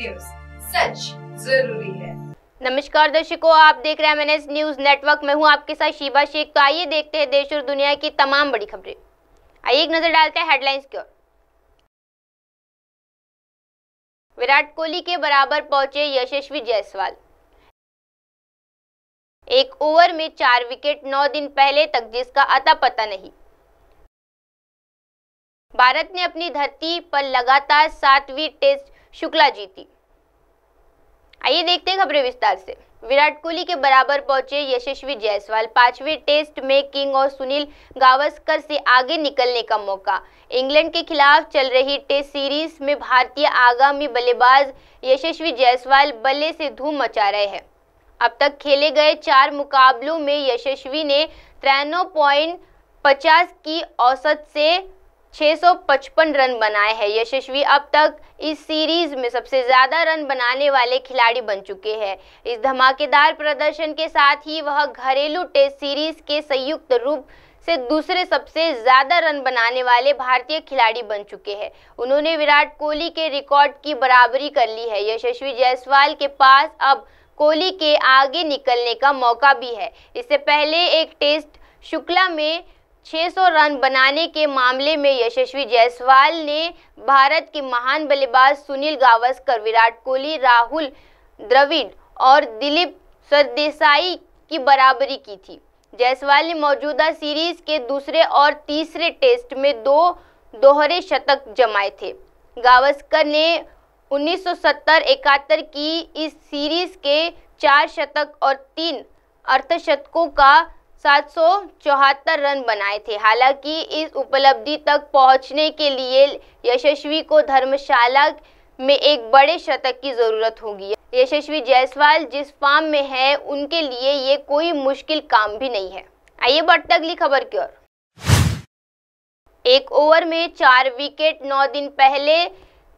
news सच जरूरी है नमस्कार दर्शकों आप देख रहे हैं मैंने न्यूज नेटवर्क में हूँ आपके साथ शिबा शेख तो आइए देखते हैं देश और दुनिया की तमाम बड़ी खबरें आइए एक नजर डालते हैं हेडलाइंस की ओर विराट कोहली के बराबर पहुंचे यशस्वी जायसवाल एक ओवर में चार विकेट नौ दिन पहले तक जिसका अता पता नहीं भारत ने अपनी धरती पर लगातार सातवीं टेस्ट शुक्ला जीती आइए देखते हैं खबरें विस्तार से विराट कोहली के बराबर पहुंचे यशस्वी जायसवाल पांचवें टेस्ट में किंग और सुनील गावस्कर से आगे निकलने का मौका इंग्लैंड के खिलाफ चल रही टेस्ट सीरीज में भारतीय आगामी बल्लेबाज यशस्वी जायसवाल बल्ले से धूम मचा रहे हैं अब तक खेले गए चार मुकाबलों में यशस्वी ने तिरानवे की औसत से 655 रन बनाए हैं यशस्वी अब तक इस सीरीज में सबसे ज़्यादा रन बनाने वाले खिलाड़ी बन चुके हैं इस धमाकेदार प्रदर्शन के साथ ही वह घरेलू टेस्ट सीरीज के संयुक्त रूप से दूसरे सबसे ज़्यादा रन बनाने वाले भारतीय खिलाड़ी बन चुके हैं उन्होंने विराट कोहली के रिकॉर्ड की बराबरी कर ली है यशस्वी जायसवाल के पास अब कोहली के आगे निकलने का मौका भी है इससे पहले एक टेस्ट शुक्ला में 600 रन बनाने के मामले में यशस्वी जायसवाल ने भारत के महान बल्लेबाज सुनील गावस्कर विराट कोहली राहुल द्रविड़ और दिलीप सरदेसाई की बराबरी की थी जायसवाल ने मौजूदा सीरीज के दूसरे और तीसरे टेस्ट में दो दोहरे शतक जमाए थे गावस्कर ने 1970-71 की इस सीरीज के चार शतक और तीन अर्धशतकों का सात सौ चौहत्तर रन बनाए थे हालांकि इस उपलब्धि तक पहुंचने के लिए यशस्वी को धर्मशाला में एक बड़े शतक की ज़रूरत होगी यशस्वी जायसवाल जिस फार्म में है उनके लिए ये कोई मुश्किल काम भी नहीं है आइए बढ़ते अगली खबर की ओर एक ओवर में चार विकेट नौ दिन पहले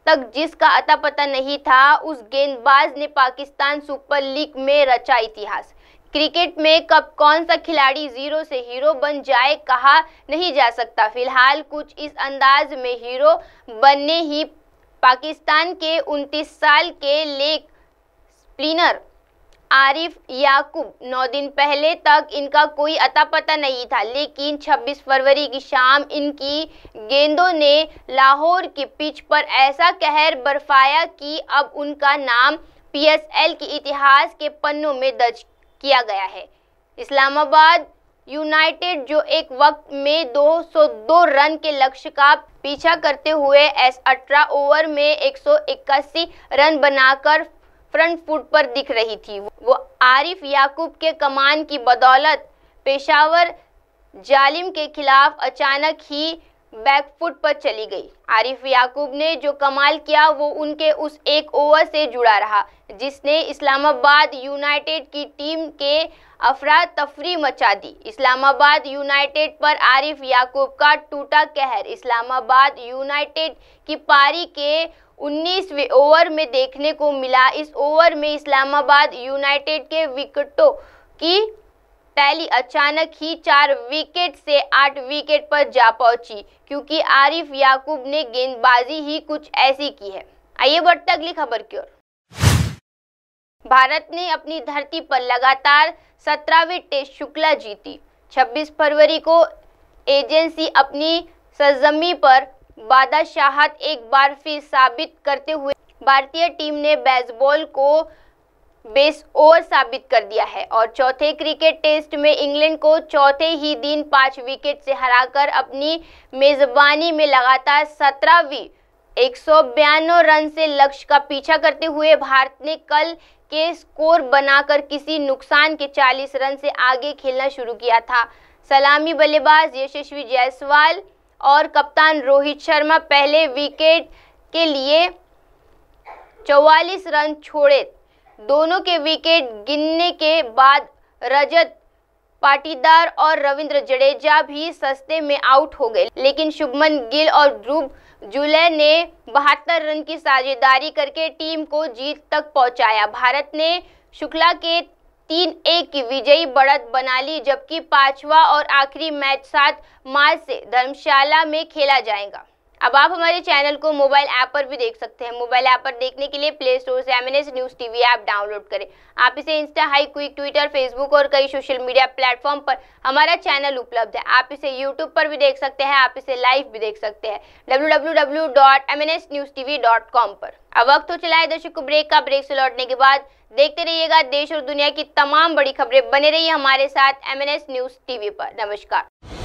तक जिसका अता पता नहीं था उस गेंदबाज ने पाकिस्तान सुपर लीग में रचा इतिहास क्रिकेट में कब कौन सा खिलाड़ी जीरो से हीरो बन जाए कहा नहीं जा सकता फिलहाल कुछ इस अंदाज में हीरो बनने ही पाकिस्तान के 29 साल के लेग स्पिनर आरिफ याकूब नौ दिन पहले तक इनका कोई अता पता नहीं था लेकिन 26 फरवरी की शाम इनकी गेंदों ने लाहौर के पिच पर ऐसा कहर बरफाया कि अब उनका नाम पीएसएल के इतिहास के पन्नों में दर्ज किया गया है इस्लामाबाद यूनाइटेड जो एक वक्त में 202 रन के लक्ष्य का पीछा करते हुए एस अठारह ओवर में एक रन बनाकर फ्रंट फुट पर दिख रही थी वो आरिफ याकूब के कमान की बदौलत पेशावर जालिम के खिलाफ अचानक ही बैकफुट पर चली गई आरिफ याकूब ने जो कमाल किया वो उनके उस एक ओवर से जुड़ा रहा जिसने इस्लामाबाद यूनाइटेड की टीम के अफरा तफरी मचा दी इस्लामाबाद यूनाइटेड पर आरिफ याकूब का टूटा कहर इस्लामाबाद यूनाइटेड की पारी के 19वें ओवर में देखने को मिला इस ओवर में इस्लामाबाद यूनाइटेड के विकेटों की पहली अचानक ही चार विकेट से आठ विकेट पर जा पहुंची क्योंकि आरिफ याकूब ने गेंदबाजी ही कुछ ऐसी की है आइए बढ़ते अगली खबर की ओर भारत ने अपनी धरती पर लगातार सत्रहवीं टेस्ट शुक्ला जीती 26 फरवरी को एजेंसी अपनी सरजमी पर बादशाहत एक बार फिर साबित करते हुए भारतीय टीम ने बेसबॉल को बेस ओवर साबित कर दिया है और चौथे क्रिकेट टेस्ट में इंग्लैंड को चौथे ही दिन पांच विकेट से हराकर अपनी मेजबानी में लगातार सत्रहवीं एक रन से लक्ष्य का पीछा करते हुए भारत ने कल के स्कोर बनाकर किसी नुकसान के 40 रन से आगे खेलना शुरू किया था सलामी बल्लेबाज यशस्वी जायसवाल और कप्तान रोहित शर्मा पहले विकेट के लिए 44 रन छोड़े दोनों के विकेट गिनने के बाद रजत पाटीदार और रविंद्र जडेजा भी सस्ते में आउट हो गए लेकिन शुभमन गिल और ध्रुव जुले ने बहत्तर रन की साझेदारी करके टीम को जीत तक पहुंचाया भारत ने शुक्ला के तीन एक की विजयी बढ़त बना ली जबकि पांचवा और आखिरी मैच सात मार्च से धर्मशाला में खेला जाएगा अब आप हमारे चैनल को मोबाइल ऐप पर भी देख सकते हैं मोबाइल ऐप पर देखने के लिए प्ले स्टोर से M News TV app download करें आप इसे इंस्टा हाई क्विक ट्विटर फेसबुक और कई सोशल मीडिया प्लेटफॉर्म पर हमारा चैनल उपलब्ध है आप इसे यूट्यूब पर भी देख सकते हैं आप इसे लाइव भी देख सकते हैं डब्ल्यू पर अब वक्त हो चला है दर्शकों ब्रेक का ब्रेक से लौटने के बाद देखते रहिएगा देश और दुनिया की तमाम बड़ी खबरें बने रही हमारे साथ एम न्यूज़ टीवी पर नमस्कार